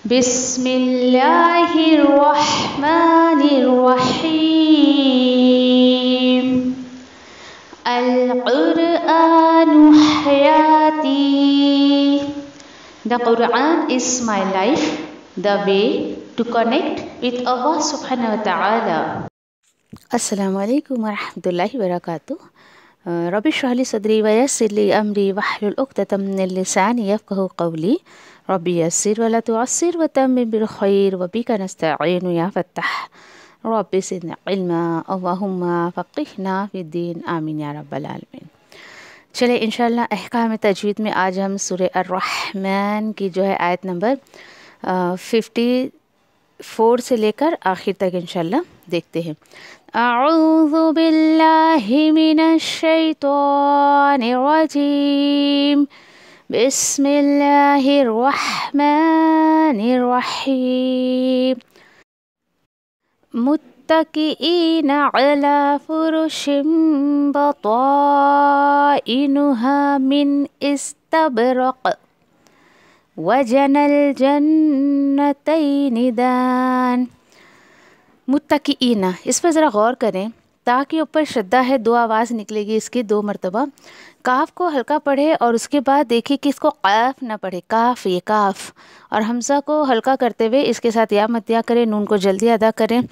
بسم الله الرحمن الرحيم القرآن حياتي The Quran is my life, the way to connect with Allah subhanahu wa ta'ala. Assalamu alaikum wa rahmatullahi wa barakatuh. آه، رب اشرح لي صدري ويسر لي أمري واحلل عقدة من لساني يفقه قولي رب يسر ولا تعسر وتمم بالخير وبك نستعين يا فتح رب زدنا علما اللهم فقهنا في الدين آمين يا رب العالمين چلے انشاءاللہ احکام تجوید میں آج ہم سورہ الرحمن کی جو ہے آیت آية نمبر 54 سے لے کر آخر تک انشاءاللہ دیکھتے ہیں أعوذ بالله من الشيطان الرجيم بسم الله الرحمن الرحيم متكئين على فرش بطائنها من استبرق وجنى الجنتين دان मुतकीना इस पर ज़रा गौर करें ता के ऊपर श्रद्धा है दो आवाज़ निकलेगी इसकी दो मरतबा काफ को हल्का पढ़े और उसके बाद देखिए कि इसको काफ ना पढ़े काफ ये काफ और हमजा को हल्का करते हुए इसके साथ या मतिया करें नून को जल्दी अदा करें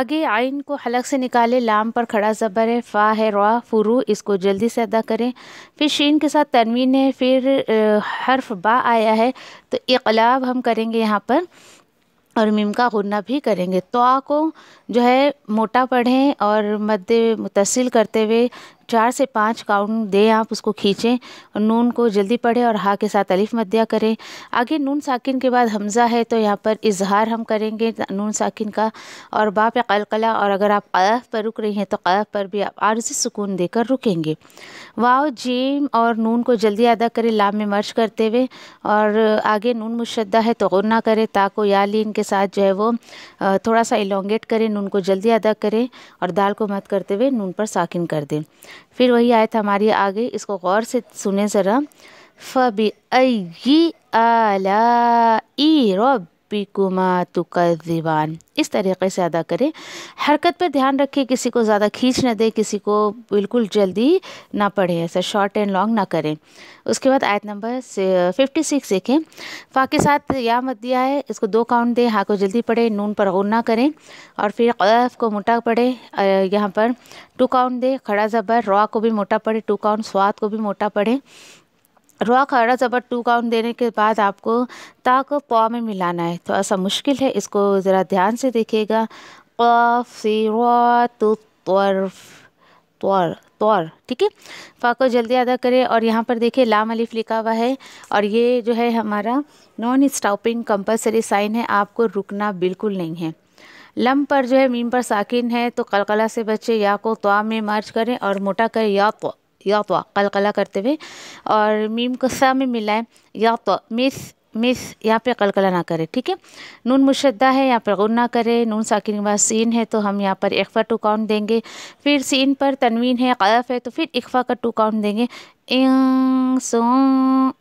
आगे आइन को हलक से निकाले लाम पर खड़ा ज़बर है फ़ा है रवा फ़ुरू इसको जल्दी से अदा करें फिर शीन के साथ तनवीन है फिर हर्फ बा आया है तो इकलाब हम करेंगे यहाँ पर और मीम का गुन्ना भी करेंगे तो को जो है मोटा पढ़ें और मध्य मुतसिल करते हुए चार से पाँच काउंट दें आप उसको खींचें और नून को जल्दी पढ़ें और हा के साथ अलिफ मध्या करें आगे नून साकिन के बाद हमज़ा है तो यहाँ पर इजहार हम करेंगे नून साकिन का और बाप कलकला और अगर आप अफ़ पर रुक रही हैं तो अफ़ पर भी आप आरजी सुकून देकर रुकेंगे वाव जीम और नून को जल्दी अदा करें लाम में मर्श करते हुए और आगे नून मुशदा है तो गुन्ना करें ताको या लीन के साथ जो है वो थोड़ा सा इलोंगेट करें नून को जल्दी अदा करें और दाल को मत करते हुए नून पर साकिन कर दें फिर वही आयत हमारी आगे इसको गौर से सुने ज़रा फ़बी अई आला ई रब रब्बिकुमा तुकज़िबान इस तरीके से अदा करें हरकत पर ध्यान रखें किसी को ज़्यादा खींच ना दे किसी को बिल्कुल जल्दी ना पढ़े ऐसा शॉर्ट एंड लॉन्ग ना करें उसके बाद आयत नंबर फिफ्टी सिक्स देखें फ़ा के साथ या मत दिया है इसको दो काउंट दें हाँ को जल्दी पढ़े नून पर गुर ना करें और फिर क़फ को मोटा पढ़ें यहाँ पर टू काउंट दें खड़ा ज़बर रॉ को भी मोटा पढ़े टू काउंट स्वाद को भी मोटा पढ़ें रुआ खड़ा ज़बर टू काउंट देने के बाद आपको ता को में मिलाना है थोड़ा तो सा मुश्किल है इसको ज़रा ध्यान से देखिएगा त्वर तौर ठीक है फा को जल्दी अदा करें और यहाँ पर देखिए लाम अलिफ लिखा हुआ है और ये जो है हमारा नॉन स्टॉपिंग कंपलसरी साइन है आपको रुकना बिल्कुल नहीं है लम पर जो है मीम पर साकिन है तो कलकला से बचे या को तो में मर्ज करें और मोटा करें या तो या तो कलकला करते हुए और मीम को सा में है या तो मिस मिस यहाँ पे कलकला ना करें ठीक है नून मुशद्दा है यहाँ पर गुन ना करें नून साकिन के बाद सीन है तो हम यहाँ पर इकफ़ा टू काउंट देंगे फिर सीन पर तनवीन है क़ायफ है तो फिर इकफ़ा का टू काउंट देंगे इंसों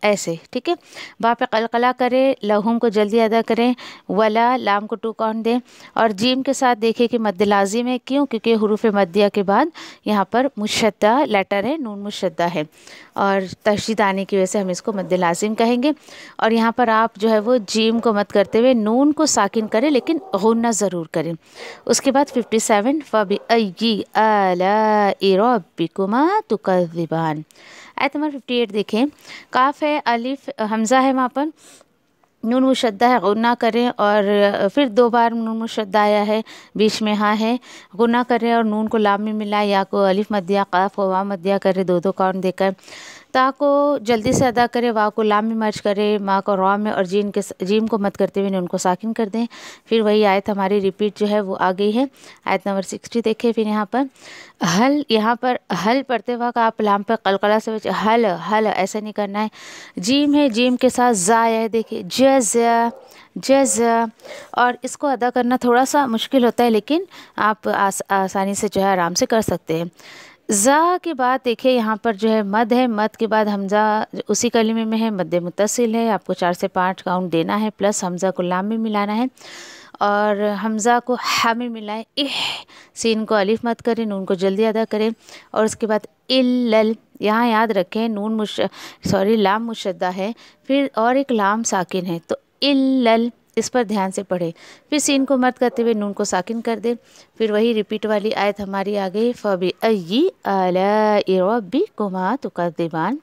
ऐसे ठीक है वहाँ पे कलकला करें लहूम को जल्दी अदा करें वला लाम को टू काउंट दें और जीम के साथ देखें कि मद्द लाजिम है क्यों क्योंकि हरूफ मध्या के बाद यहाँ पर मुशद्दा लेटर है नून मुशद्दा है और तशद आने की वजह से हम इसको मद्द लाजिम कहेंगे और यहाँ पर आप जो है वो जीम को मत करते हुए नून को साकिन करें लेकिन गुना ज़रूर करें उसके बाद फिफ्टी सेवन फ़बी अला तुकबान आयत नंबर फिफ्टी एट देखें काफ़ है अलिफ हमज़ा है वहाँ पर नून मुशद्दा है गुना करें और फिर दो बार नून मुशद्दा आया है बीच में हाँ है गुना करें और नून को लाभ में मिला या को अलिफ मदिया काफ वाम मदिया करें दो दो काउन देकर ता को जल्दी से अदा करें वा को लाम में मर्ज करें माँ को रॉ में और जीन के जीम को मत करते हुए उनको साकिन कर दें फिर वही आयत हमारी रिपीट जो है वो आ गई है आयत नंबर सिक्सटी देखें फिर यहाँ पर हल यहाँ पर हल पढ़ते वक्त आप लाम पर कलकला से बचे हल हल ऐसा नहीं करना है जीम है जीम के साथ ज़ाय है देखिए जज जज और इसको अदा करना थोड़ा सा मुश्किल होता है लेकिन आप आस, आसानी से जो है आराम से कर सकते हैं ज़ा के बाद देखिए यहाँ पर जो है मद है मद के बाद हमज़ा उसी कलमे में है मद मुतसिल है आपको चार से पाँच काउंट देना है प्लस हमज़ा को लाम में मिलाना है और हमज़ा को हा में मिलाएं इह सीन को अलिफ मत करें नून को जल्दी अदा करें और उसके बाद इल यहाँ याद रखें नून मुश सॉरी लाम मुशद्दा है फिर और एक लाम साकिन है तो इल इस पर ध्यान से पढ़े फिर सीन को मर्द करते हुए नून को साकिन कर दे फिर वही रिपीट वाली आयत हमारी आ गई फ़बी अयी अलबी कुमा देवान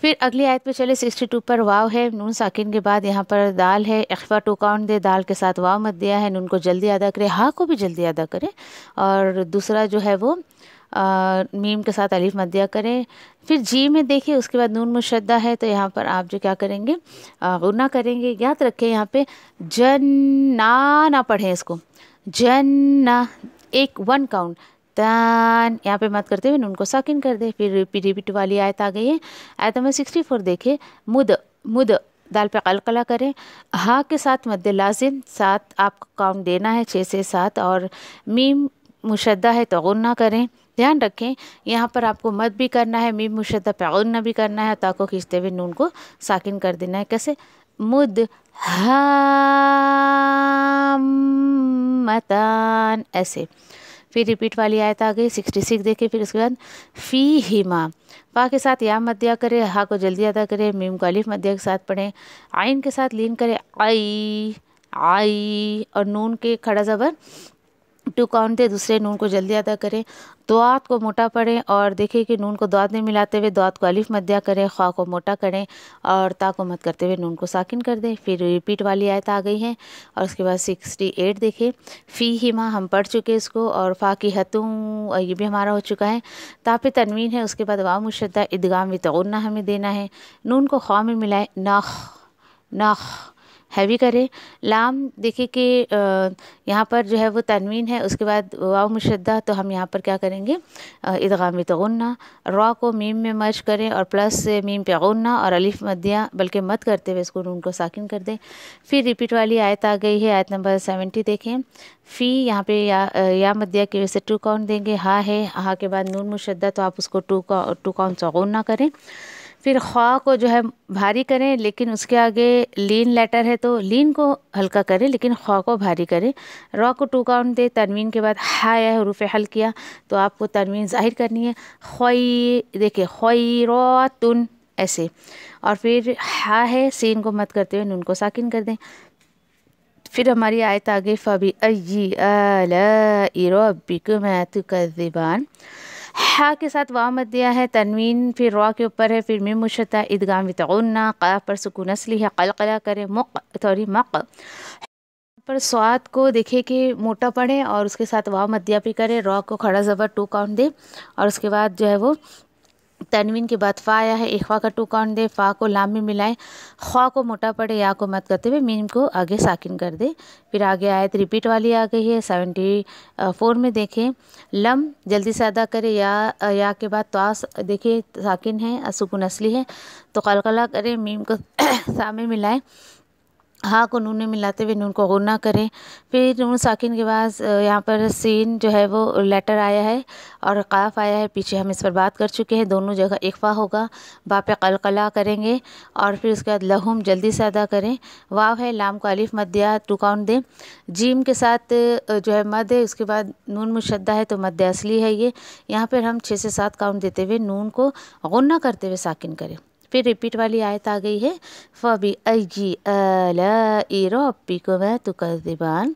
फिर अगली आयत पे चले 62 पर वाव है नून साकिन के बाद यहाँ पर दाल है टू टोकाउन दे दाल के साथ वाव मत दिया है नून को जल्दी अदा करे हा को भी जल्दी अदा करे और दूसरा जो है वो मीम के साथ अलीफ मदिया करें फिर जी में देखिए उसके बाद नून मुशद्दा है तो यहाँ पर आप जो क्या करेंगे गुना करेंगे याद रखें यहाँ पे जन्ना ना पढ़ें इसको जन्ना एक वन काउंट तान यहाँ पे मत करते हुए नून को साकिन कर दे फिर रिपी रिपीट वाली आयत आ गई है आयत में सिक्सटी फोर देखे मुद मुद दाल पे कलकला करें हा के साथ मद लाजिम सात आपको काउंट देना है छः से सात और मीम मुशद्दा है तो गुना करें ध्यान रखें यहाँ पर आपको मद भी करना है मीम मुशद पैगुन भी करना है ताको खींचते हुए नून को साकिन कर देना है कैसे मुद हतान ऐसे फिर रिपीट वाली आयत आ गई सिक्सटी सिक्स देखें फिर उसके बाद फ़ी हिमा पा के साथ या मध्या करें हा को जल्दी अदा करें मीम को अलिफ मध्या के साथ पढ़ें आइन के साथ लीन करें आई आई और नून के खड़ा ज़बर टू काउंट दे दूसरे नून को जल्दी अदा करें दुआत को मोटा पढ़ें और देखें कि नून को दुआत में मिलाते हुए दुआत को अलिफ मध्या करें ख्वा को मोटा करें और ता को मत करते हुए नून को साकिन कर दें फिर रिपीट वाली आयत आ गई है और उसके बाद सिक्सटी एट देखें फ़ी हिमा हम पढ़ चुके इसको और फ़ाकी हतूँ ये भी हमारा हो चुका है ताप तनवीन है उसके बाद वाम मुशदा ईदगाम वितना हमें देना है नून को ख्वा में मिलाए नख नख हैवी करें लाम देखिए कि यहाँ पर जो है वो तनवीन है उसके बाद वाव मुशद्दा तो हम यहाँ पर क्या करेंगे इदगाम तगुन्ना रॉ को मीम में मर्ज करें और प्लस से मीम पे गुन्ना और अलिफ मदिया बल्कि मत करते हुए इसको नून को साकिन कर दें फिर रिपीट वाली आयत आ गई है आयत नंबर सेवेंटी देखें फ़ी यहाँ पे या या मध्या की वजह से टू काउंट देंगे हा है हा के बाद नून मुशद्दा तो आप उसको टू का टू काउंट सगुन करें फिर ख्वा को जो है भारी करें लेकिन उसके आगे लीन लेटर है तो लीन को हल्का करें लेकिन ख्वा को भारी करें रॉ को टू काउंट दें तनवीन के बाद हाय है रूफ़ हल किया तो आपको तनवीन ज़ाहिर करनी है ख्वाई देखिए ख्वाई रॉ तुन ऐसे और फिर हा है सीन को मत करते हुए नून को साकिन कर दें फिर हमारी आयत आगे फ़बी अयी अला इरो बिकुम तुकज़िबान हा के साथ वाह मत दिया है तनवीन फिर रॉ के ऊपर है फिर मिम मुशता ईदगाह में क़ा पर सुकून असली है कल कला करे मक थोड़ी मक पर स्वाद को देखे कि मोटा पड़े और उसके साथ वाह मध्या भी करे रॉ को खड़ा ज़बर टू काउंट दे और उसके बाद जो है वो तनवीन के बाद फ़ा आया है इखवा का टू कौन दे फ़ा को लाम में मिलाए ख्वा को मोटा पड़े या को मत करते हुए मीम को आगे साकिन कर दे फिर आगे आयत तो रिपीट वाली आ गई है सेवेंटी फोर में देखें लम जल्दी से अदा करें या या के बाद तो देखिए साकिन है सुकून असली है तो कलकला करें मीम को सामने मिलाएं हाँ को नून में मिलाते हुए नून को गुना करें फिर नून साकिन के बाद यहाँ पर सीन जो है वो लेटर आया है और काफ़ आया है पीछे हम इस पर बात कर चुके हैं दोनों जगह इकफा होगा बाप कलकला करेंगे और फिर उसके बाद लहूम जल्दी से अदा करें वाव है लाम को अलिफ मद्या टू काउंट दें जीम के साथ जो है मद है उसके बाद नून मुशद्दा है तो मद असली है ये यहाँ पर हम छः से सात काउंट देते हुए नून को गुना करते हुए साकिन करें फिर रिपीट वाली आयत आ गई है फबी अजी अला को मैं तो दीबान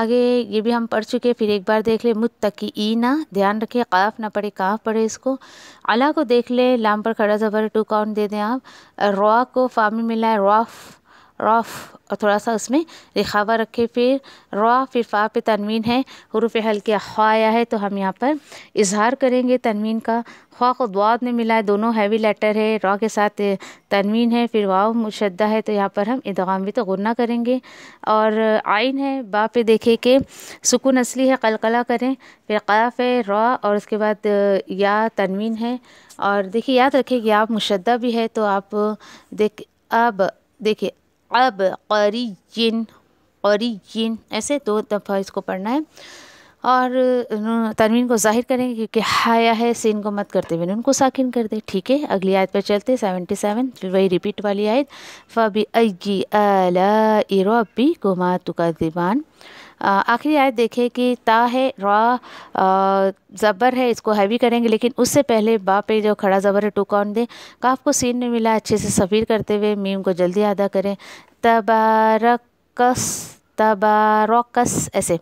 आगे ये भी हम पढ़ चुके फिर एक बार देख ले मुत्तकी ना ध्यान रखिए काफ ना पड़े काफ पड़े इसको अला को देख ले लाम पर खड़ा ज़बर टू काउंट दे दें आप रॉ को फामी मिला है रॉफ रफ़ और थोड़ा सा उसमें रिखावा रखे फिर रॉ फिर फ़ा पे तनवीन है हरूफ हल्के ख्वा आया है तो हम यहाँ पर इजहार करेंगे तनवीन का ख्वा को दुआ में मिला है दोनों हैवी लेटर है रॉ के साथ तनवीन है फिर वाव मुशदा है तो यहाँ पर हम इदगाम भी तो गुना करेंगे और आइन है बा पे देखे कि सुकून असली है कलकला करें फिर काफ है रॉ और उसके बाद या तनवीन है और देखिए याद रखें कि आप मुशदा भी है तो आप देख अब देखिए अब करीन करीन ऐसे दो दफ़ा इसको पढ़ना है और तरमीन को जाहिर करेंगे क्योंकि हाया है सीन को मत करते हुए उनको साकिन कर दे ठीक है अगली आयत पर चलते सेवेंटी सेवन वही रिपीट वाली आयत फ़ी अला अला अबी गुमा तुका दिबान आखिरी आयत देखें कि ता है रा ज़बर है इसको हैवी करेंगे लेकिन उससे पहले बा पे जो खड़ा ज़बर है टू कौन दें काफ को सीन में मिला अच्छे से सफ़ीर करते हुए मीम को जल्दी अदा करें तबारकस तबारकस ऐसे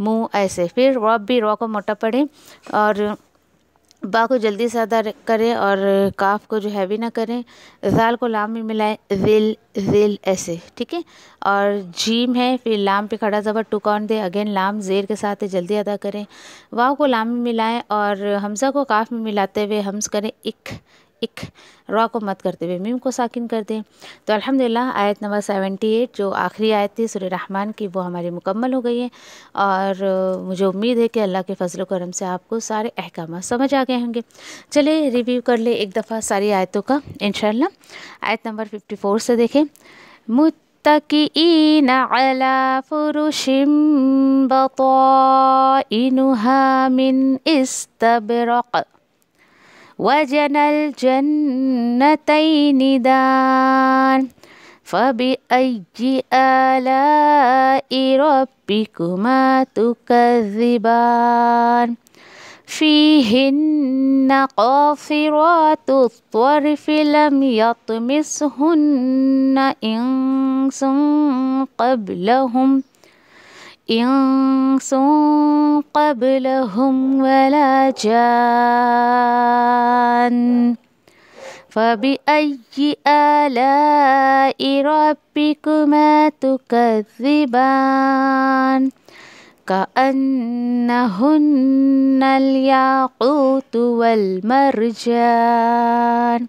मुँह ऐसे फिर रॉ भी रॉ को मोटा पड़े और बा को जल्दी से अदा करें और काफ को जो है भी ना करें जाल को लाम में मिलाएं जिल जिल ऐसे ठीक है और जीम है फिर लाम पे खड़ा ज़बर कौन दे अगेन लाम जेर के साथ जल्दी अदा करें वाव को लाम में मिलाएं और हमसा को काफ में मिलाते हुए हम्स करें इक इक रॉ को मत करते हुए मीम को साकिन कर दें तो अल्हम्दुलिल्लाह आयत नंबर सेवेंटी एट जो आखिरी आयत थी सुर रहमान की वो हमारी मुकम्मल हो गई है और मुझे उम्मीद है कि अल्लाह के फजल करम से आपको सारे अहकाम समझ आ गए होंगे चले रिव्यू कर ले एक दफ़ा सारी आयतों का इन आयत नंबर फिफ्टी फोर से देखें متكئين على فرش بطائنها من استبرق وجنى الجنتين دان فبأي آلاء ربكما تكذبان فيهن قاصرات الطرف لم يطمسهن إنس قبلهم إنس قبلهم ولا جان فبأي آلاء ربكما تكذبان كأنهن الياقوت والمرجان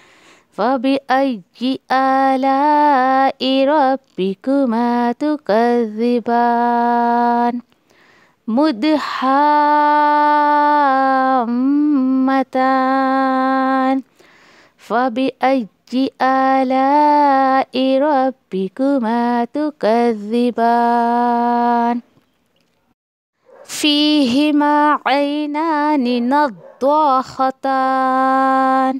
فبأي آلاء ربكما تكذبان مدحامتان فبأي آلاء ربكما تكذبان فيهما عينان نضاختان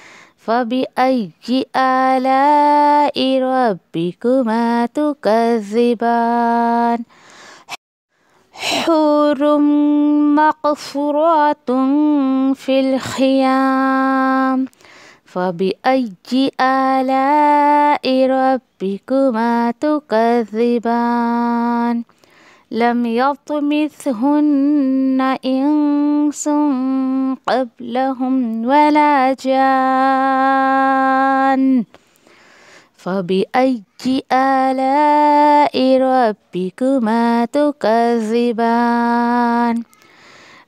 فبأي آلاء ربكما تكذبان حور مقصورات في الخيام فبأي آلاء ربكما تكذبان لم يطمثهن إنس قبلهم ولا جان فبأي آلاء ربكما تكذبان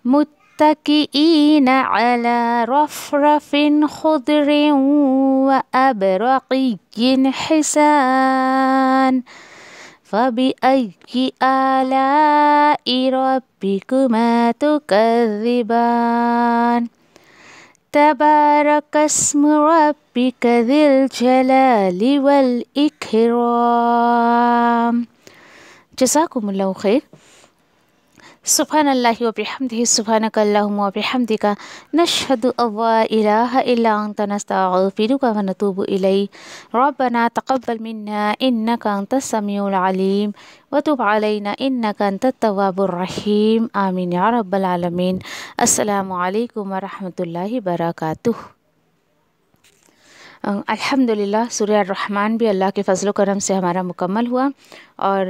متكئين على رفرف خضر وأبرقي حسان فبأي آلاء ربكما تكذبان تبارك اسم ربك ذي الجلال والإكرام جزاكم الله خير سبحان الله وبحمده سبحانك اللهم وبحمدك نشهد أن لا إله إلا أنت نستغفرك ونتوب إليك ربنا تقبل منا إنك أنت السميع العليم وتب علينا إنك أنت التواب الرحيم آمين يا رب العالمين السلام عليكم ورحمة الله وبركاته अल्हम्दुलिल्लाह सूर्य रहमान भी अल्लाह के फ़जल करम से हमारा मुकम्मल हुआ और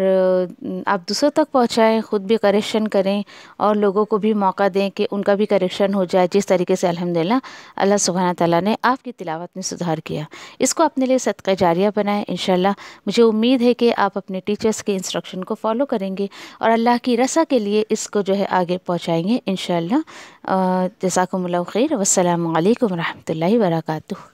आप दूसरों तक पहुँचाएँ ख़ुद भी करेक्शन करें और लोगों को भी मौका दें कि उनका भी करेक्शन हो जाए जिस तरीके से अल्हम्दुलिल्लाह अल्लाह सुबहाना ताला ने आपकी तिलावत में सुधार किया इसको अपने लिए सदक़ जारिया बनाएं इन मुझे उम्मीद है कि आप अपने टीचर्स के इंस्ट्रक्शन को फॉलो करेंगे और अल्लाह की रसा के लिए इसको जो है आगे पहुँचाएँगे इन जसाकमल खैर वसलम वरहमल वर्का